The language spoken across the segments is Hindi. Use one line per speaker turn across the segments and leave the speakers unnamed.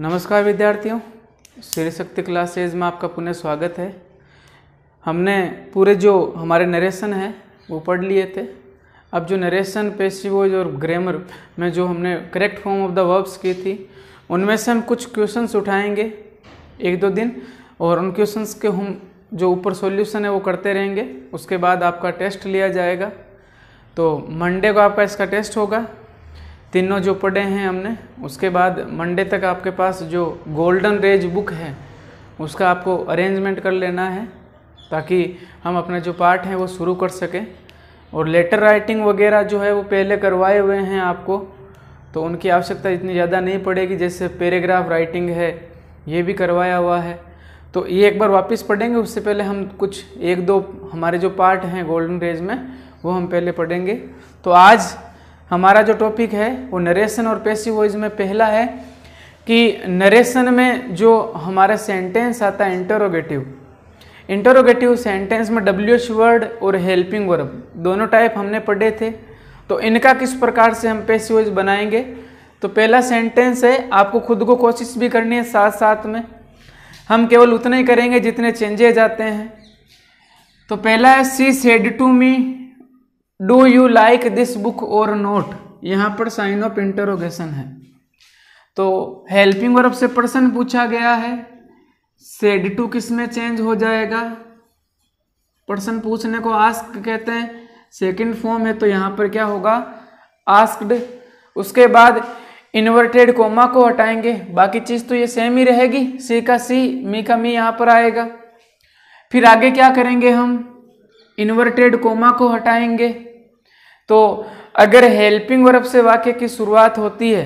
नमस्कार विद्यार्थियों श्री शक्ति क्लासेज में आपका पुनः स्वागत है हमने पूरे जो हमारे नरेशन है वो पढ़ लिए थे अब जो नरेशन पेशीवोज और ग्रामर में जो हमने correct form of the verbs की थी उनमें से हम कुछ क्वेश्चंस उठाएंगे एक दो दिन और उन क्वेश्चंस के हम जो ऊपर सॉल्यूशन है वो करते रहेंगे उसके बाद आपका टेस्ट लिया जाएगा तो मंडे को आपका इसका टेस्ट होगा तीनों जो पढ़े हैं हमने उसके बाद मंडे तक आपके पास जो गोल्डन रेज बुक है उसका आपको अरेंजमेंट कर लेना है ताकि हम अपना जो पार्ट है वो शुरू कर सकें और लेटर राइटिंग वगैरह जो है वो पहले करवाए हुए हैं आपको तो उनकी आवश्यकता इतनी ज़्यादा नहीं पड़ेगी जैसे पैराग्राफ राइटिंग है ये भी करवाया हुआ है तो ये एक बार वापस पढ़ेंगे उससे पहले हम कुछ एक दो हमारे जो पार्ट हैं गोल्डन रेज में वो हम पहले पढ़ेंगे तो आज हमारा जो टॉपिक है वो नरेशन और पैसिव वॉइस में पहला है कि नरेशन में जो हमारा सेंटेंस आता है इंटरोगेटिव इंटरोगेटिव सेंटेंस में डब्ल्यू एच वर्ड और हेल्पिंग वर्ब दोनों टाइप हमने पढ़े थे तो इनका किस प्रकार से हम पैसिव वॉइस बनाएंगे तो पहला सेंटेंस है आपको खुद को कोशिश भी करनी है साथ साथ में हम केवल उतना ही करेंगे जितने चेंजेज आते हैं तो पहला है she said to me do you like this book और नोट यहाँ पर साइन ऑफ इंटरोगेशन है तो हेल्पिंग वर्ब से पर्सन पूछा गया है सेड टू किस में चेंज हो जाएगा पर्सन पूछने को आस्क कहते हैं सेकंड फॉर्म है तो यहाँ पर क्या होगा आस्क्ड उसके बाद इन्वर्टेड कोमा को हटाएंगे बाकी चीज़ तो ये सेम ही रहेगी सी का सी मी का मी यहाँ पर आएगा फिर आगे क्या करेंगे हम इन्वर्टेड कोमा को हटाएंगे तो अगर हेल्पिंग वर्ब से वाक्य की शुरुआत होती है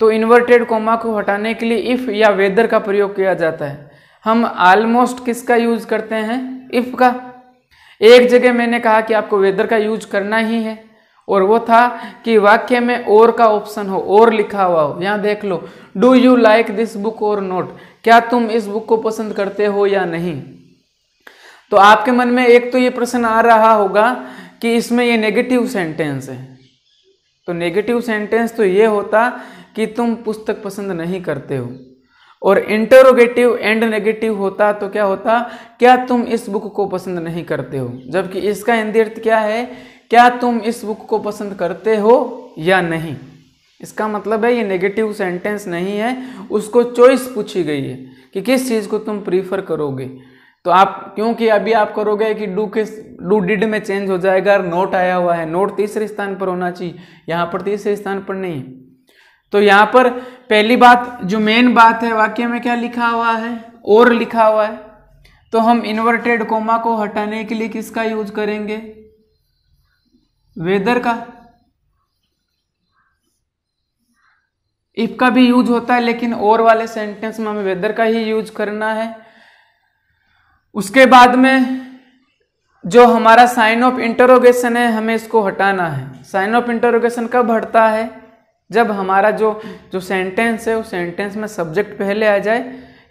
तो इन्वर्टेड कोमा को हटाने के लिए इफ़ या वेदर का प्रयोग किया जाता है हम आलमोस्ट किसका यूज करते हैं इफ़ का एक जगह मैंने कहा कि आपको वेदर का यूज करना ही है और वो था कि वाक्य में और का ऑप्शन हो और लिखा हुआ हो यहाँ देख लो do you like this book और नोट क्या तुम इस बुक को पसंद करते हो या नहीं तो आपके मन में एक तो ये प्रश्न आ रहा होगा कि इसमें ये नेगेटिव सेंटेंस है तो नेगेटिव सेंटेंस तो ये होता कि तुम पुस्तक पसंद नहीं करते हो और इंटरोगेटिव एंड नेगेटिव होता तो क्या होता क्या तुम इस बुक को पसंद नहीं करते हो जबकि इसका हिंदी अर्थ क्या है क्या तुम इस बुक को पसंद करते हो या नहीं इसका मतलब है ये नेगेटिव सेंटेंस नहीं है उसको चॉइस पूछी गई है कि किस चीज़ को तुम प्रीफर करोगे तो आप क्योंकि अभी आप करोगे कि डू के डू डिड में चेंज हो जाएगा और नोट आया हुआ है नोट तीसरे स्थान पर होना चाहिए यहाँ पर तीसरे स्थान पर नहीं तो यहाँ पर पहली बात जो मेन बात है वाक्य में क्या लिखा हुआ है और लिखा हुआ है तो हम इन्वर्टेड कोमा को हटाने के लिए किसका यूज करेंगे वेदर का इफ का भी यूज होता है लेकिन और वाले सेंटेंस में हमें वेदर का ही यूज करना है उसके बाद में जो हमारा साइन ऑफ इंटरोगेशन है हमें इसको हटाना है साइन ऑफ इंटरोगेशन कब हटता है जब हमारा जो जो सेंटेंस है उस सेंटेंस में सब्जेक्ट पहले आ जाए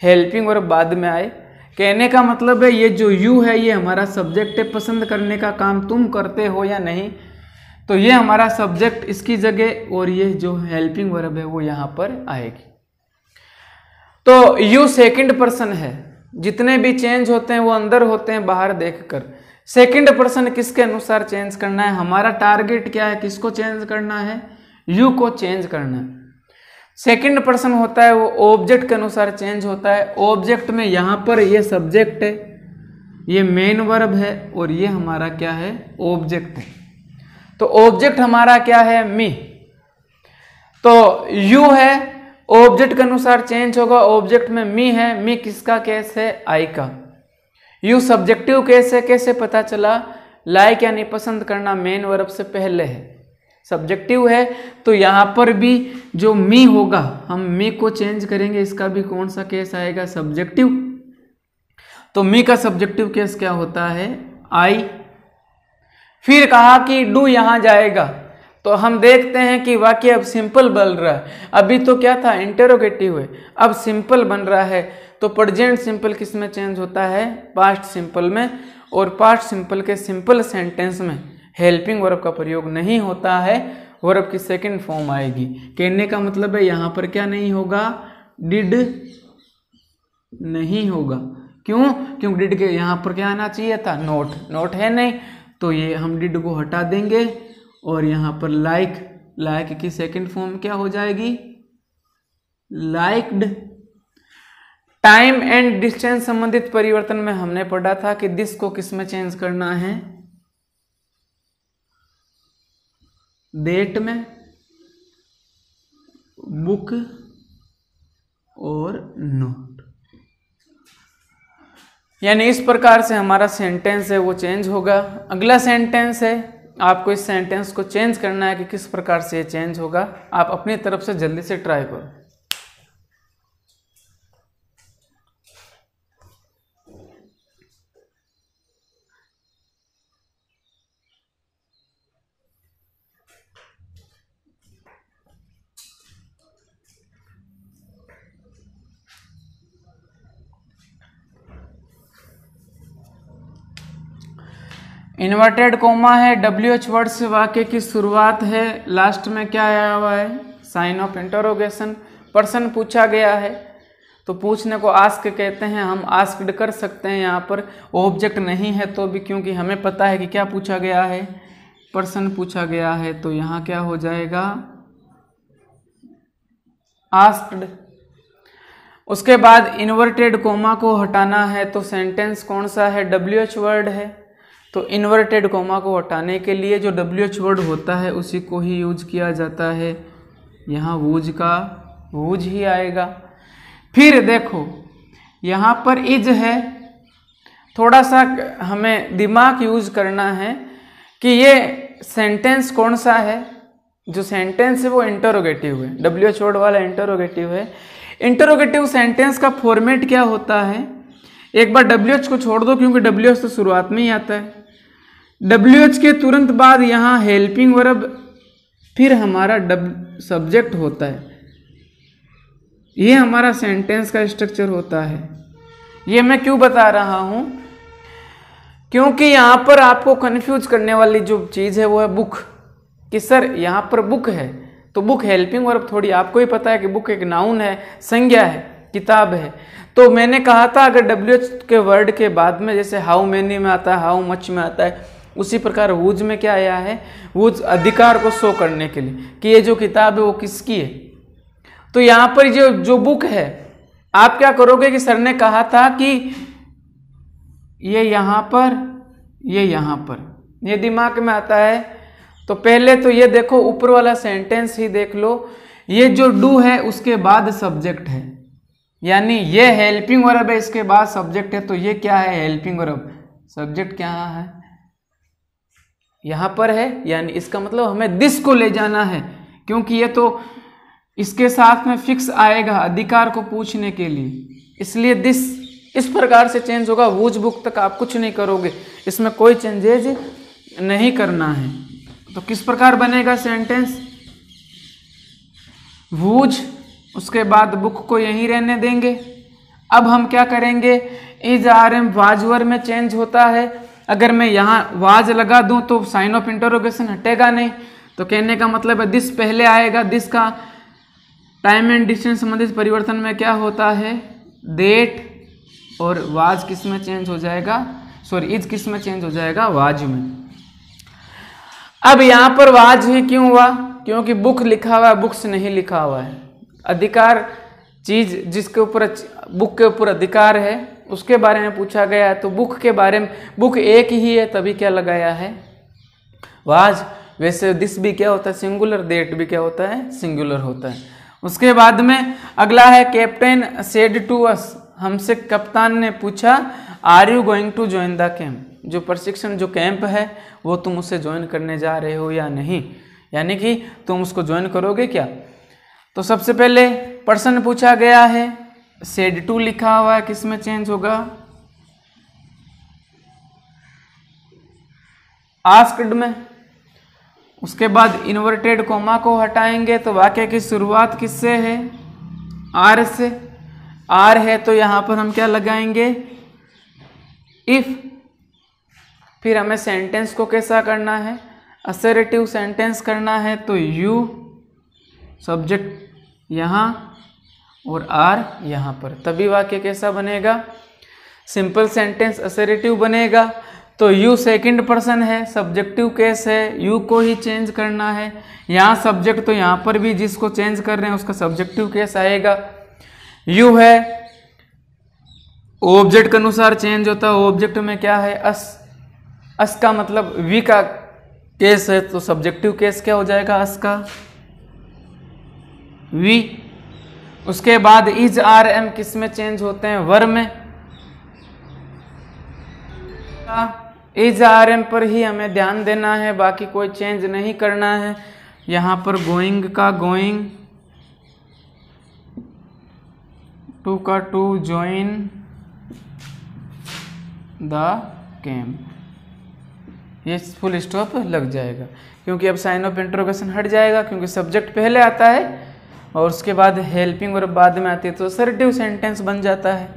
हेल्पिंग और बाद में आए कहने का मतलब है ये जो यू है ये हमारा सब्जेक्ट है पसंद करने का काम तुम करते हो या नहीं तो ये हमारा सब्जेक्ट इसकी जगह और ये जो हेल्पिंग वर्ब है वो यहाँ पर आएगी तो यू सेकंड पर्सन है जितने भी चेंज होते हैं वो अंदर होते हैं बाहर देखकर सेकंड पर्सन किसके अनुसार चेंज करना है हमारा टारगेट क्या है किसको चेंज करना है यू को चेंज करना है सेकंड पर्सन होता है वो ऑब्जेक्ट के अनुसार चेंज होता है ऑब्जेक्ट में यहाँ पर ये सब्जेक्ट है ये मेन वर्ब है और ये हमारा क्या है ऑब्जेक्ट है तो ऑब्जेक्ट हमारा क्या है मी तो यू है ऑब्जेक्ट के अनुसार चेंज होगा ऑब्जेक्ट में मी है मी किसका केस है आई का यू सब्जेक्टिव केस है कैसे पता चला लाइक यानी पसंद करना मेन वर्ब से पहले है सब्जेक्टिव है तो यहाँ पर भी जो मी होगा हम मी को चेंज करेंगे इसका भी कौन सा केस आएगा सब्जेक्टिव तो मी का सब्जेक्टिव केस क्या होता है आई फिर कहा कि डू यहां जाएगा तो हम देखते हैं कि वाक्य अब सिंपल बन रहा है अभी तो क्या था इंटेरोगेटिव है अब सिंपल बन रहा है तो प्रजेंट सिंपल किस में चेंज होता है पास्ट सिंपल में और पास्ट सिंपल के सिंपल सेंटेंस में हेल्पिंग वर्ब का प्रयोग नहीं होता है वर्ब की सेकंड फॉर्म आएगी कहने का मतलब है यहाँ पर क्या नहीं होगा डिड नहीं होगा क्यों क्योंकि डिड के यहाँ पर क्या आना चाहिए था नोट नोट है नहीं तो ये हम डिड को हटा देंगे और यहाँ पर लाइक लाइक की सेकंड फॉर्म क्या हो जाएगी लाइक्ड टाइम एंड डिस्टेंस संबंधित परिवर्तन में हमने पढ़ा था कि दिस को किस में चेंज करना है डेट में बुक और नोट यानी इस प्रकार से हमारा सेंटेंस है वो चेंज होगा अगला सेंटेंस है आपको इस सेंटेंस को चेंज करना है कि किस प्रकार से ये चेंज होगा आप अपनी तरफ से जल्दी से ट्राई करो इन्वर्टेड कोमा है डब्ल्यू एच वर्ड से वाक्य की शुरुआत है लास्ट में क्या आया हुआ है साइन ऑफ इंटरोगेशन पर्सन पूछा गया है तो पूछने को आस्क कहते हैं हम आस्कड कर सकते हैं यहाँ पर ऑब्जेक्ट नहीं है तो भी क्योंकि हमें पता है कि क्या पूछा गया है पर्सन पूछा गया है तो यहाँ क्या हो जाएगा आस्क्ड उसके बाद इन्वर्टेड कोमा को हटाना है तो सेंटेंस कौन सा है डब्ल्यू एच वर्ड है तो इन्वर्टेड कोमा को हटाने के लिए जो डब्ल्यू एच वर्ड होता है उसी को ही यूज किया जाता है यहाँ वूज का वूज ही आएगा फिर देखो यहाँ पर इज है थोड़ा सा हमें दिमाग यूज करना है कि ये सेंटेंस कौन सा है जो सेंटेंस है वो इंटरोगेटिव है डब्ल्यू एच वर्ड वाला इंटरोगेटिव है इंटरोगेटिव सेंटेंस का फॉर्मेट क्या होता है एक बार डब्ल्यू एच को छोड़ दो क्योंकि डब्ल्यू एच तो शुरुआत में ही आता है डब्ल्यू एच के तुरंत बाद यहाँ हेल्पिंग वर्ब फिर हमारा डब सब्जेक्ट होता है ये हमारा सेंटेंस का स्ट्रक्चर होता है ये मैं क्यों बता रहा हूँ क्योंकि यहाँ पर आपको कन्फ्यूज करने वाली जो चीज़ है वो है बुक कि सर यहाँ पर बुक है तो बुक हेल्पिंग वर्ब थोड़ी आपको ही पता है कि बुक एक नाउन है संज्ञा है किताब है तो मैंने कहा था अगर डब्ल्यू के वर्ड के बाद में जैसे हाउ मैनी में आता है हाउ मच में आता है उसी प्रकार वुज में क्या आया है वुज अधिकार को शो करने के लिए कि ये जो किताब है वो किसकी है तो यहां पर जो जो बुक है आप क्या करोगे कि सर ने कहा था कि ये यहां पर ये यहां पर ये दिमाग में आता है तो पहले तो ये देखो ऊपर वाला सेंटेंस ही देख लो ये जो डू है उसके बाद सब्जेक्ट है यानी ये हेल्पिंग वर्ब है इसके बाद सब्जेक्ट है तो ये क्या है हेल्पिंग वर्ब सब्जेक्ट क्या है यहाँ पर है यानी इसका मतलब हमें दिस को ले जाना है क्योंकि ये तो इसके साथ में फिक्स आएगा अधिकार को पूछने के लिए इसलिए दिस इस प्रकार से चेंज होगा वूज बुक तक आप कुछ नहीं करोगे इसमें कोई चेंजेज नहीं करना है तो किस प्रकार बनेगा सेंटेंस वूज उसके बाद बुक को यहीं रहने देंगे अब हम क्या करेंगे इज आर एम वाजवर में चेंज होता है अगर मैं यहाँ वाज लगा दूँ तो साइन ऑफ इंटरोगेशन हटेगा नहीं तो कहने का मतलब है दिस पहले आएगा दिस का टाइम एंड डिस्टेंस संबंधित परिवर्तन में क्या होता है डेट और वाज किस में चेंज हो जाएगा सॉरी इज किस में चेंज हो जाएगा वाज में
अब यहाँ पर वाज ही
क्यों हुआ क्योंकि बुक लिखा हुआ है बुक्स नहीं लिखा हुआ है अधिकार चीज जिसके ऊपर बुक के ऊपर अधिकार है उसके बारे में पूछा गया है तो बुक के बारे में बुक एक ही है तभी क्या लगाया है वाज वैसे दिस भी क्या होता है सिंगुलर डेट भी क्या होता है सिंगुलर होता है उसके बाद में अगला है कैप्टन सेड टू अस हमसे कप्तान ने पूछा are you going to join the camp जो प्रशिक्षण जो कैंप है वो तुम उसे ज्वाइन करने जा रहे हो या नहीं यानी कि तुम उसको ज्वाइन करोगे क्या तो सबसे पहले पर्सन पूछा गया है सेड टू लिखा हुआ है किस में चेंज होगा आस्कड में उसके बाद इन्वर्टेड कोमा को हटाएंगे तो वाक्य की शुरुआत किससे है आर से आर है तो यहां पर हम क्या लगाएंगे इफ फिर हमें सेंटेंस को कैसा करना है असरेटिव सेंटेंस करना है तो यू सब्जेक्ट यहां और आर यहाँ पर तभी वाक्य कैसा बनेगा सिंपल सेंटेंस असरेटिव बनेगा तो यू सेकंड पर्सन है सब्जेक्टिव केस है यू को ही चेंज करना है यहाँ सब्जेक्ट तो यहाँ पर भी जिसको चेंज कर रहे हैं उसका सब्जेक्टिव केस आएगा यू है ऑब्जेक्ट के अनुसार चेंज होता है ऑब्जेक्ट में क्या है अस अस का मतलब वी का केस है तो सब्जेक्टिव केस क्या हो जाएगा अस का वी उसके बाद इज आर एम किस में चेंज होते हैं वर में इज आर एम पर ही हमें ध्यान देना है बाकी कोई चेंज नहीं करना है यहाँ पर गोइंग का गोइंग टू का टू ज्वाइन द केम ये फुल स्टॉप लग जाएगा क्योंकि अब साइन ऑफ इंट्रोगेशन हट जाएगा क्योंकि सब्जेक्ट पहले आता है और उसके बाद हेल्पिंग और बाद में आती है तो सर्टिव सेंटेंस बन जाता है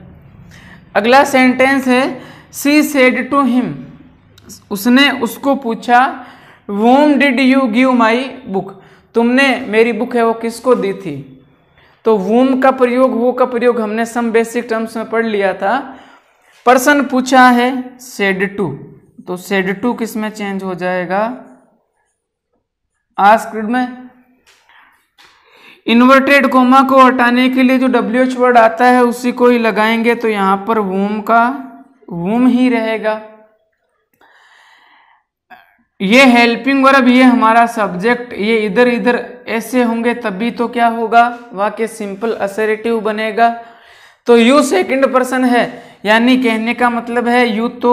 अगला सेंटेंस है सी सेड टू हिम उसने उसको पूछा whom did you give my book तुमने मेरी बुक है वो किसको दी थी तो वूम का प्रयोग वो का प्रयोग हमने सम बेसिक टर्म्स में पढ़ लिया था पर्सन पूछा है सेड टू तो सेड टू किस में चेंज हो जाएगा आस्क्ड में इन्वर्टेड कोमा को हटाने के लिए जो डब्ल्यू एच वर्ड आता है उसी को ही लगाएंगे तो यहां पर वूम का वूम ही रहेगा ये हेल्पिंग वर्ब ये हमारा सब्जेक्ट ये इधर इधर ऐसे होंगे तभी तो क्या होगा वाक्य सिंपल असरेटिव बनेगा तो यू सेकंड पर्सन है यानी कहने का मतलब है यू तो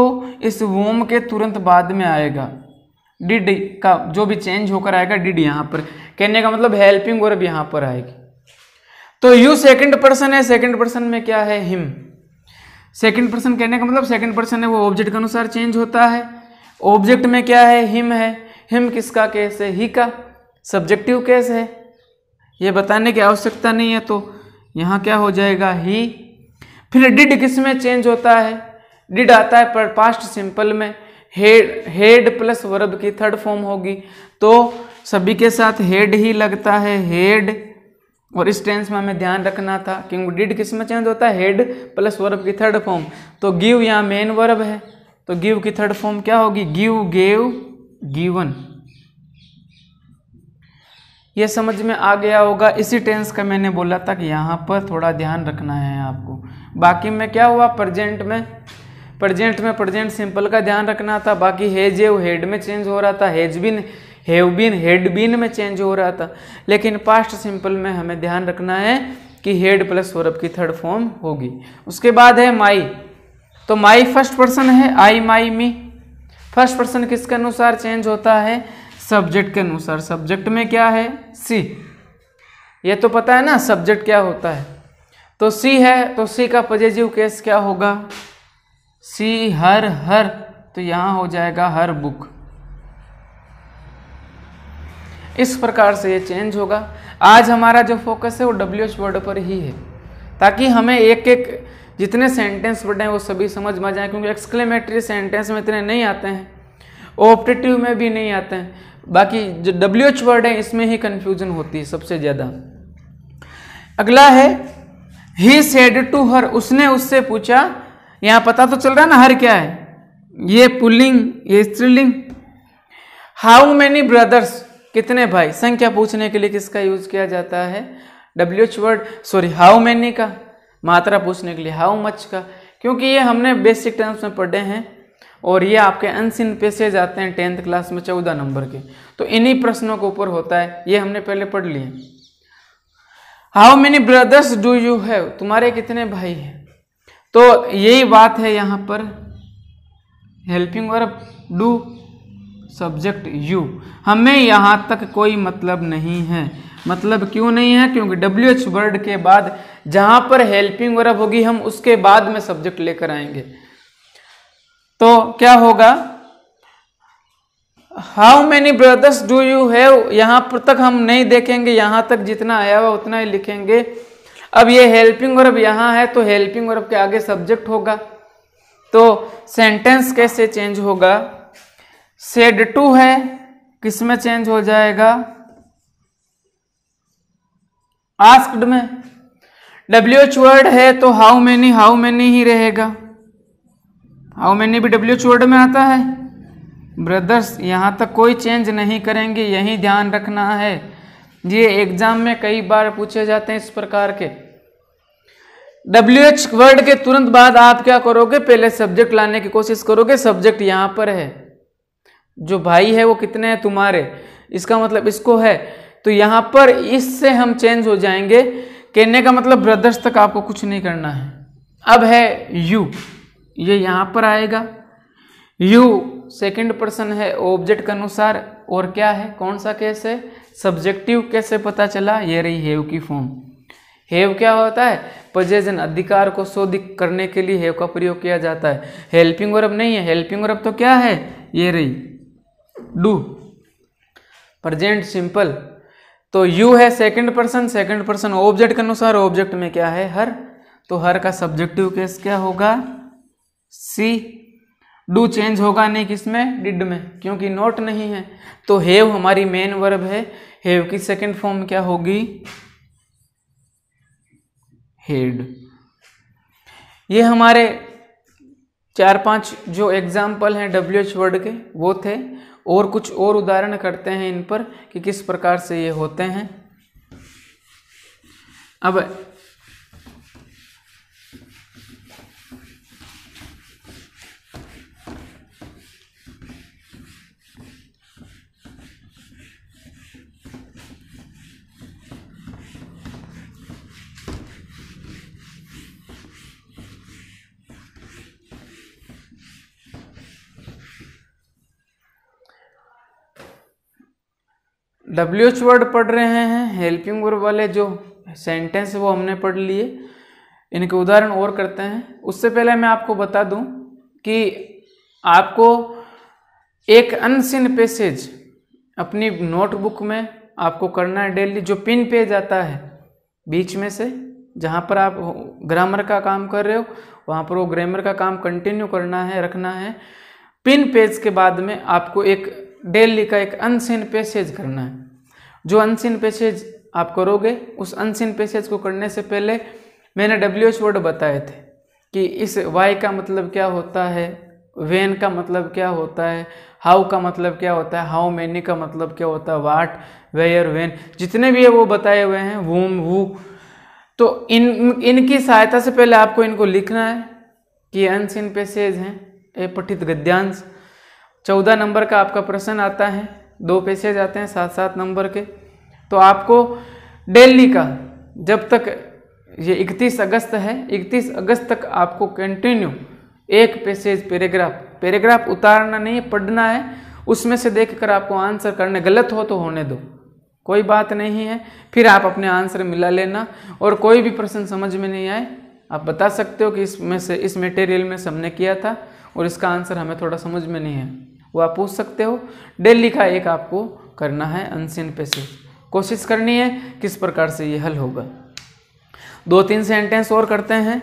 इस वोम के तुरंत बाद में आएगा डिड का जो भी चेंज होकर आएगा डिड यहां पर कहने का मतलब हेल्पिंग वर्ब यहां पर आएगी तो यू सेकंड पर्सन है सेकंड पर्सन में क्या है हिम सेकंड पर्सन कहने का मतलब सेकंड पर्सन है वो ऑब्जेक्ट के अनुसार चेंज होता है ऑब्जेक्ट में क्या है हिम है हिम किसका केस है ही का सब्जेक्टिव केस है ये बताने की आवश्यकता नहीं है तो यहाँ क्या हो जाएगा ही फिर डिड किस में चेंज होता है डिड आता है पर पास्ट सिंपल में हेड हेड प्लस वर्ब की थर्ड फॉर्म होगी तो सभी के साथ हेड ही लगता है हेड और इस टेंस में हमें ध्यान रखना था क्योंकि डिड किस में चेंज होता है हेड प्लस वर्ब की थर्ड फॉर्म तो गिव यहाँ मेन वर्ब है तो गिव की थर्ड फॉर्म क्या होगी गिव गेव गिवन ये समझ में आ गया होगा इसी टेंस का मैंने बोला था कि यहाँ पर थोड़ा ध्यान रखना है आपको बाकी में क्या हुआ प्रेजेंट में प्रजेंट में प्रजेंट सिंपल का ध्यान रखना था बाकी हेज हेव हेड में चेंज हो रहा था has been have been had been में चेंज हो रहा था लेकिन पास्ट सिंपल में हमें ध्यान रखना है कि हेड प्लस सौरभ की थर्ड फॉर्म होगी उसके बाद है माई तो माई फर्स्ट पर्सन है आई माई मी फर्स्ट पर्सन किसके अनुसार चेंज होता है सब्जेक्ट के अनुसार सब्जेक्ट में क्या है सी ये तो पता है ना सब्जेक्ट क्या होता है तो सी है तो सी का पजेजिव केस क्या होगा सी हर हर तो यहाँ हो जाएगा हर बुक इस प्रकार से ये चेंज होगा आज हमारा जो फोकस है वो डब्ल्यू एच वर्ड पर ही है ताकि हमें एक एक जितने सेंटेंस वर्ड हैं वो सभी समझ में आ जाए क्योंकि एक्सक्लेमेटरी सेंटेंस में इतने नहीं आते हैं ऑप्टेटिव में भी नहीं आते हैं बाकी जो डब्ल्यू एच वर्ड है इसमें ही कन्फ्यूजन होती है सबसे ज़्यादा अगला है ही सेड टू हर उसने उससे पूछा यहाँ पता तो चल रहा है ना हर क्या है ये पुलिंग ये स्त्रीलिंग हाउ मैनी ब्रदर्स कितने भाई संख्या पूछने के लिए किसका यूज किया जाता है W H word sorry how many का मात्रा पूछने के लिए हाउ मच का क्योंकि ये हमने बेसिक टर्म्स में पढ़े हैं और ये आपके अनसिन पेसेज आते हैं टेंथ क्लास में चौदह नंबर के तो इन्हीं प्रश्नों के ऊपर होता है ये हमने पहले पढ़ लिए how many brothers do you have तुम्हारे कितने भाई हैं तो यही बात है यहाँ पर helping verb do subject you हमें यहाँ तक कोई मतलब नहीं है मतलब क्यों नहीं है क्योंकि डब्ल्यू एच वर्ड के बाद जहाँ पर हेल्पिंग वर्ब होगी हम उसके बाद में सब्जेक्ट लेकर आएंगे तो क्या होगा how many brothers do you have यहाँ पर तक हम नहीं देखेंगे यहाँ तक जितना आया हुआ उतना ही लिखेंगे अब ये हेल्पिंग वर्ब यहाँ है तो हेल्पिंग वर्ब के आगे सब्जेक्ट होगा तो सेंटेंस कैसे चेंज होगा सेड टू है किस में चेंज हो जाएगा आस्क्ड में डब्ल्यू एच वर्ड है तो हाउ मैनी हाउ मैनी ही रहेगा हाउ मैनी भी डब्ल्यू एच वर्ड में आता है ब्रदर्स यहाँ तक कोई चेंज नहीं करेंगे यही ध्यान रखना है ये एग्जाम में कई बार पूछे जाते हैं इस प्रकार के डब्ल्यू एच वर्ड के तुरंत बाद आप क्या करोगे पहले सब्जेक्ट लाने की कोशिश करोगे सब्जेक्ट यहाँ पर है जो भाई है वो कितने हैं तुम्हारे इसका मतलब इसको है तो यहाँ पर इससे हम चेंज हो जाएंगे कहने का मतलब ब्रदर्स तक आपको कुछ नहीं करना है अब है यू ये यह यहाँ पर आएगा यू सेकंड पर्सन है ऑब्जेक्ट के अनुसार और क्या है कौन सा केस है सब्जेक्टिव कैसे पता चला ये रही है यू की फॉर्म हेव क्या होता है पजेजन अधिकार को शोधित करने के लिए हेव का प्रयोग किया जाता है हेल्पिंग वर्ब नहीं है हेल्पिंग वर्ब तो क्या है ये रही डू प्रजेंट सिंपल तो यू है second person second person object के अनुसार ऑब्जेक्ट में क्या है हर तो हर का सब्जेक्टिव केस क्या होगा सी डू चेंज होगा नहीं किसमें डिड में क्योंकि नोट नहीं है तो हेव हमारी मेन वर्ब है हेव की सेकेंड फॉर्म क्या होगी हेड ये हमारे चार पांच जो एग्जाम्पल हैं डब्ल्यू एच वर्ड के वो थे और कुछ और उदाहरण करते हैं इन पर कि किस प्रकार से ये होते हैं अब डब्ल्यू एच वर्ड पढ़ रहे हैं हेल्पिंग वर्ब वाले जो सेंटेंस वो हमने पढ़ लिए इनके उदाहरण और करते हैं उससे पहले मैं आपको बता दूं कि आपको एक अनसिन पैसेज अपनी नोटबुक में आपको करना है डेली जो पिन पेज आता है बीच में से जहाँ पर आप ग्रामर का काम कर रहे हो वहाँ पर वो ग्रामर का काम कंटिन्यू करना है रखना है पिन पेज के बाद में आपको एक डेली का एक अनसिन पैसेज करना है जो अनसिन पैसेज आप करोगे उस अनसिन पैसेज को करने से पहले मैंने डब्ल्यू एच वर्ड बताए थे कि इस वाई का मतलब क्या होता है वेन का मतलब क्या होता है हाउ का मतलब क्या होता है हाउ मैनी का मतलब क्या होता है वाट वेयर वेन जितने भी है वो बताए हुए हैं वूम वू तो इन इनकी सहायता से पहले आपको इनको लिखना है कि अनसिन पैसेज हैं ए पठित गद्यांश चौदह नंबर का आपका प्रश्न आता है दो पैसे जाते हैं सात सात नंबर के तो आपको डेली का जब तक ये 31 अगस्त है 31 अगस्त तक आपको कंटिन्यू एक पैसेज पैराग्राफ पैराग्राफ उतारना नहीं पढ़ना है उसमें से देखकर आपको आंसर करने गलत हो तो होने दो कोई बात नहीं है फिर आप अपने आंसर मिला लेना और कोई भी प्रश्न समझ में नहीं आए आप बता सकते हो कि इसमें से इस मटेरियल में से हमने किया था और इसका आंसर हमें थोड़ा समझ में नहीं है वो आप पूछ सकते हो डेली का एक आपको करना है अनसिन पैसेज कोशिश करनी है किस प्रकार से ये हल होगा दो तीन सेंटेंस और करते हैं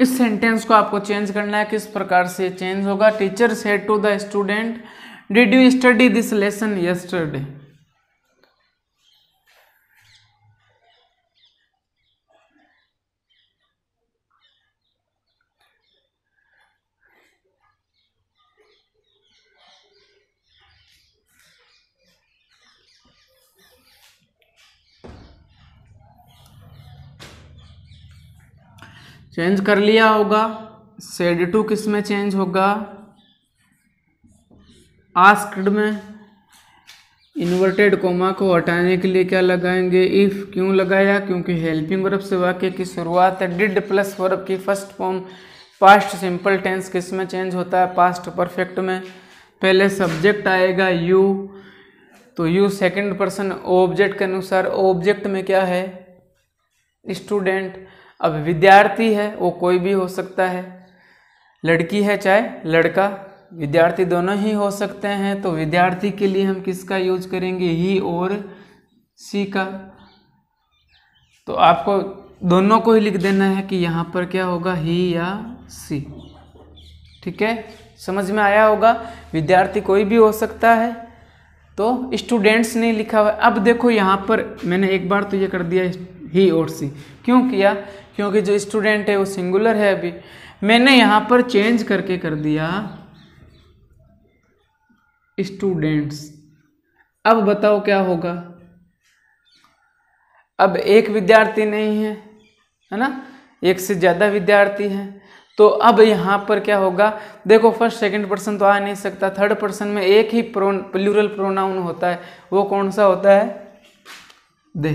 इस सेंटेंस को आपको चेंज करना है किस प्रकार से चेंज होगा teacher said to the student did you study this lesson yesterday change कर लिया होगा सेड टू किस में चेंज होगा आस्कड में इन्वर्टेड कोमा को हटाने के लिए क्या लगाएंगे इफ़ क्यों लगाया क्योंकि हेल्पिंग वर्ब से वाक्य की शुरुआत है डिड प्लस वर्ब की first form past simple tense किस में चेंज होता है पास्ट परफेक्ट में पहले सब्जेक्ट आएगा यू तो यू सेकंड पर्सन ऑब्जेक्ट के अनुसार ऑब्जेक्ट में क्या है स्टूडेंट अब विद्यार्थी है वो कोई भी हो सकता है लड़की है चाहे लड़का विद्यार्थी दोनों ही हो सकते हैं तो विद्यार्थी के लिए हम किसका यूज करेंगे ही और सी का तो आपको दोनों को ही लिख देना है कि यहाँ पर क्या होगा ही या सी ठीक है समझ में आया होगा विद्यार्थी कोई भी हो सकता है तो स्टूडेंट्स ने लिखा हुआ अब देखो यहाँ पर मैंने एक बार तो ये कर दिया ही और सी क्यों किया क्योंकि जो स्टूडेंट है वो सिंगुलर है अभी मैंने यहाँ पर चेंज करके कर दिया स्टूडेंट्स अब बताओ क्या होगा अब एक विद्यार्थी नहीं है है ना एक से ज़्यादा विद्यार्थी हैं तो अब यहाँ पर क्या होगा देखो फर्स्ट सेकंड पर्सन तो आ नहीं सकता थर्ड पर्सन में एक ही प्रोन प्लूरल प्रोनाउन होता है वो कौन सा होता है दे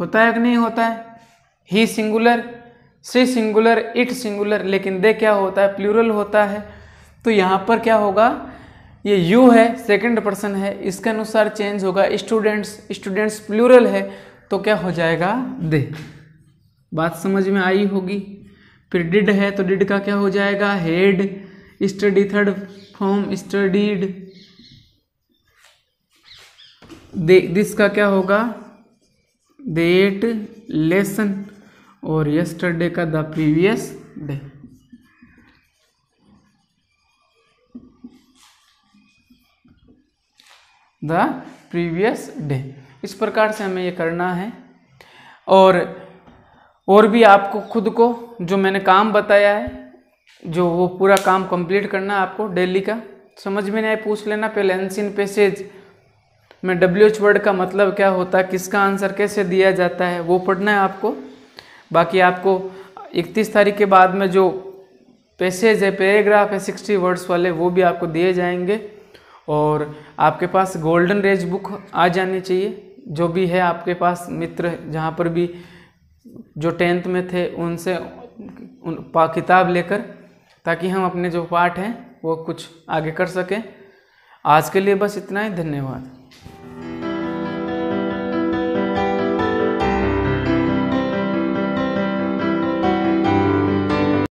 होता है कि नहीं होता है he singular she singular it singular लेकिन दे क्या होता है प्लूरल होता है तो यहाँ पर क्या होगा ये यू है सेकंड पर्सन है इसके अनुसार चेंज होगा स्टूडेंट्स स्टूडेंट्स प्लूरल है तो क्या हो जाएगा दे बात समझ में आई होगी फिर डिड है तो डिड का क्या हो जाएगा had study third form studied this का क्या होगा दे एट लेसन और यस्टरडे का the previous day the previous day इस प्रकार से हमें ये करना है और और भी आपको खुद को जो मैंने काम बताया है जो वो पूरा काम कंप्लीट करना है आपको डेली का समझ में नहीं पूछ लेना पहले एनसिन पैसेज में डब्ल्यू एच वर्ड का मतलब क्या होता है किसका आंसर कैसे दिया जाता है वो पढ़ना है आपको बाकी आपको इकतीस तारीख के बाद में जो पैसेज है पैराग्राफ है सिक्सटी वर्ड्स वाले वो भी आपको दिए जाएंगे और आपके पास गोल्डन रेज बुक आ जानी चाहिए जो भी है आपके पास मित्र जहाँ पर भी जो टेंथ में थे उनसे उन किताब लेकर ताकि हम अपने जो पाठ हैं वो कुछ आगे कर सकें आज के लिए बस इतना ही धन्यवाद